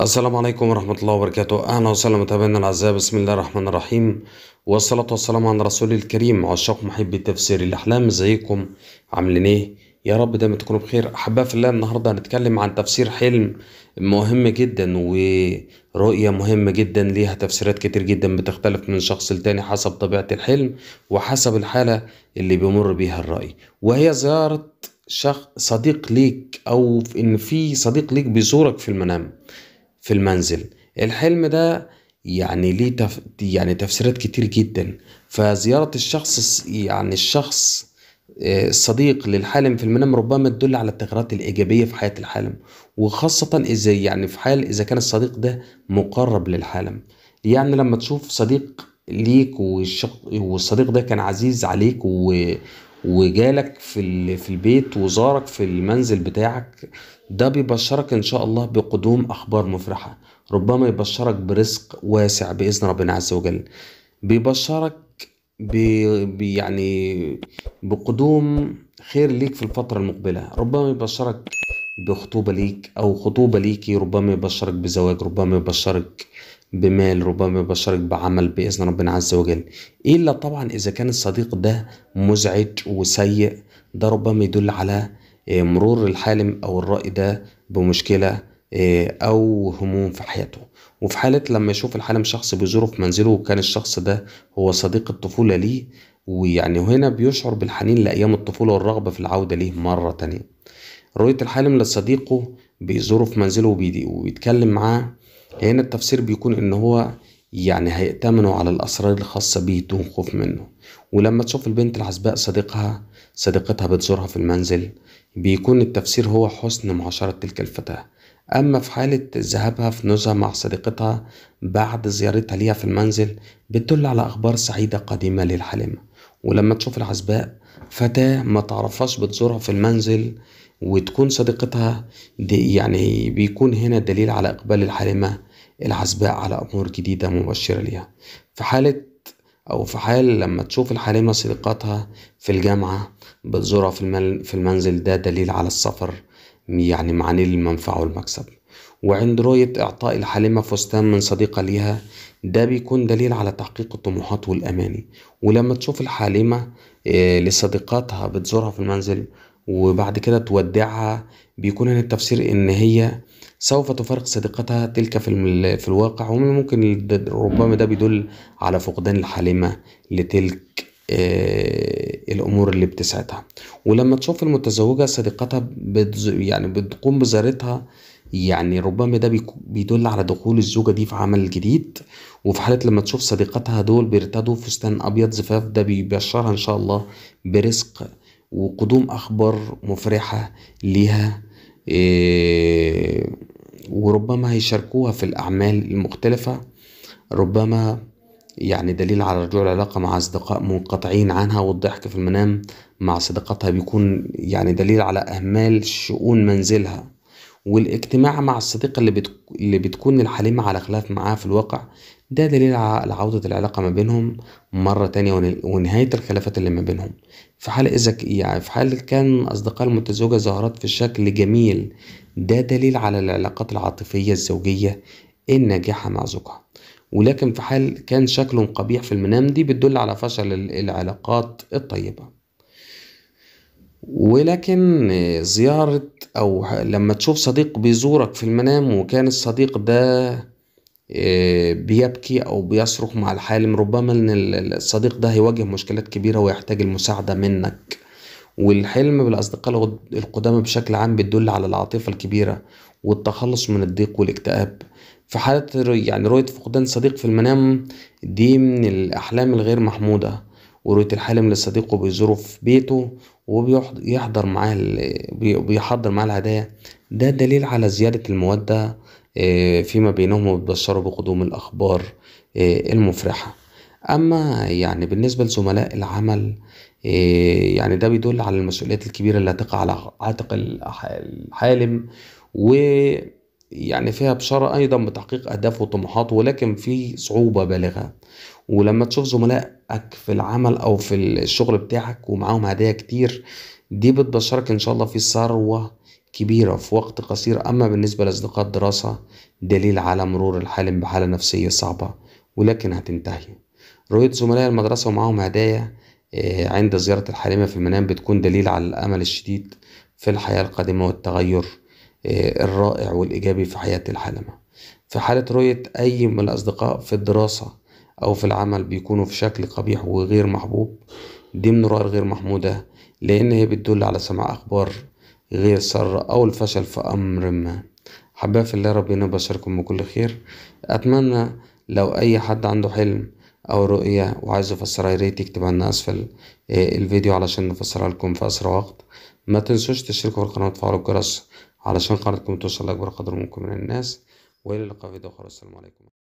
السلام عليكم ورحمة الله وبركاته أهلا وسهلا متابعينا الأعزاء بسم الله الرحمن الرحيم والصلاة والسلام على رسول الكريم عشاق محبي تفسير الأحلام ازيكم عاملين إيه؟ يا رب دايما تكونوا بخير أحباء في الله النهاردة هنتكلم عن تفسير حلم مهم جدا ورؤية مهمة جدا ليها تفسيرات كتير جدا بتختلف من شخص لتاني حسب طبيعة الحلم وحسب الحالة اللي بيمر بيها الرأي وهي زيارة شخص صديق ليك أو إن في صديق ليك بيزورك في المنام في المنزل الحلم ده يعني ليه تف... يعني تفسيرات كتير جدا فزيارة الشخص يعني الشخص آه، الصديق للحالم في المنام ربما تدل على التغيرات الإيجابية في حياة الحالم وخاصة إذا يعني في حال إذا كان الصديق ده مقرب للحالم يعني لما تشوف صديق ليك والشق... والصديق ده كان عزيز عليك و... وجالك في في البيت وزارك في المنزل بتاعك ده بيبشرك ان شاء الله بقدوم اخبار مفرحه ربما يبشرك برزق واسع باذن ربنا عز وجل بيبشرك بي يعني بقدوم خير ليك في الفتره المقبله ربما يبشرك بخطوبه ليك او خطوبه ليكي ربما يبشرك بزواج ربما يبشرك بمال ربما يبشرك بعمل بإذن ربنا عز وجل إلا طبعا إذا كان الصديق ده مزعج وسيء ده ربما يدل على آه، مرور الحالم أو الرأي ده بمشكلة آه، أو هموم في حياته وفي حالة لما يشوف الحالم شخص بيزوره في منزله وكان الشخص ده هو صديق الطفولة ليه ويعني هنا بيشعر بالحنين لأيام الطفولة والرغبة في العودة ليه مرة تانية رؤية الحالم لصديقه بيزوره في منزله وبيتكلم معاه هنا التفسير بيكون إن هو يعني هيأتمنوا على الأسرار الخاصة بيه دون خوف منه ولما تشوف البنت العزباء صديقها صديقتها بتزورها في المنزل بيكون التفسير هو حسن معاشرة تلك الفتاة أما في حالة ذهابها في نزهة مع صديقتها بعد زيارتها ليها في المنزل بتدل على أخبار سعيدة قديمة للحلمة ولما تشوف العزباء فتاة ما تعرفهاش بتزورها في المنزل وتكون صديقتها دي يعني بيكون هنا دليل على إقبال الحلمة العزباء على أمور جديدة مبشرة ليها في حالة أو في حال لما تشوف الحالمة صديقاتها في الجامعة بتزورها في, في المنزل ده دليل على السفر يعني معني للمنفعة والمكسب وعند رؤية إعطاء الحالمة فستان من صديقة ليها ده بيكون دليل على تحقيق الطموحات والأماني ولما تشوف الحالمة آه، لصديقاتها بتزورها في المنزل وبعد كده تودعها بيكون هنا يعني التفسير ان هي سوف تفارق صديقتها تلك في, في الواقع ومن الممكن ربما ده بيدل على فقدان الحالمة لتلك آه، الامور اللي بتسعدها ولما تشوف المتزوجه صديقتها يعني بتقوم بزيارتها يعني ربما ده بيدل على دخول الزوجه دي في عمل جديد وفي حاله لما تشوف صديقتها دول بيرتدوا فستان ابيض زفاف ده بيبشرها ان شاء الله برزق وقدوم أخبار مفرحة ليها آه، وربما هيشاركوها في الأعمال المختلفة ربما يعني دليل على رجوع العلاقة مع أصدقاء منقطعين عنها والضحك في المنام مع صديقتها بيكون يعني دليل على أهمال شؤون منزلها والاجتماع مع الصديقة اللي, بتك... اللي بتكون الحليمة على خلاف معاها في الواقع ده دليل على عودة العلاقة ما بينهم مرة تانية ونهاية الخلافات اللي ما بينهم في حال إذا يعني في حال كان أصدقاء المتزوجة ظهرت في شكل جميل ده دليل على العلاقات العاطفية الزوجية الناجحة مع زوجها ولكن في حال كان شكلهم قبيح في المنام دي بتدل على فشل العلاقات الطيبة ولكن آه، زيارة أو لما تشوف صديق بيزورك في المنام وكان الصديق ده آه، بيبكي أو بيصرخ مع الحالم ربما إن الصديق ده هيواجه مشكلات كبيرة ويحتاج المساعدة منك والحلم بالأصدقاء القدامى بشكل عام بيدل على العاطفة الكبيرة والتخلص من الضيق والاكتئاب في حالة يعني رؤية فقدان صديق في المنام دي من الأحلام الغير محمودة ورؤية الحالم لصديقه بيزوره في بيته وبيحضر معاه بيحضر معاه الهدايا ده دليل على زيادة المودة آه، فيما بينهم وبتبشروا بقدوم الأخبار آه، المفرحة أما يعني بالنسبة لزملاء العمل آه، يعني ده بيدل على المسؤوليات الكبيرة اللي هتقع على عاتق الحالم و يعني فيها بشارة أيضا بتحقيق أهدافه وطموحاته ولكن في صعوبة بالغة ولما تشوف زملائك في العمل او في الشغل بتاعك ومعاهم هدايا كتير دي بتبشرك ان شاء الله في ثروة كبيرة في وقت قصير اما بالنسبة لاصدقاء الدراسة دليل على مرور الحالم بحالة نفسية صعبة ولكن هتنتهي رؤية زملاء المدرسة ومعاهم هدايا آه، عند زيارة الحالمة في المنام بتكون دليل على الأمل الشديد في الحياة القادمة والتغير آه، الرائع والإيجابي في حياة الحالمة في حالة رؤية أي من الأصدقاء في الدراسة أو في العمل بيكونوا في شكل قبيح وغير محبوب دي من الرؤى الغير محمودة لأن هي بتدل على سماع أخبار غير سارة أو الفشل في أمر ما حبايب في الله ربنا بشركم بكل خير أتمنى لو أي حد عنده حلم أو رؤية وعايز يفسرها يا ريت يكتبها لنا أسفل آه، الفيديو علشان نفسرها لكم في أسرع وقت ما تنسوش تشتركوا في القناة وتفعلوا الجرس علشان قناتكم توصل لأكبر قدر ممكن من الناس وإلى اللقاء في فيديو آخر السلام عليكم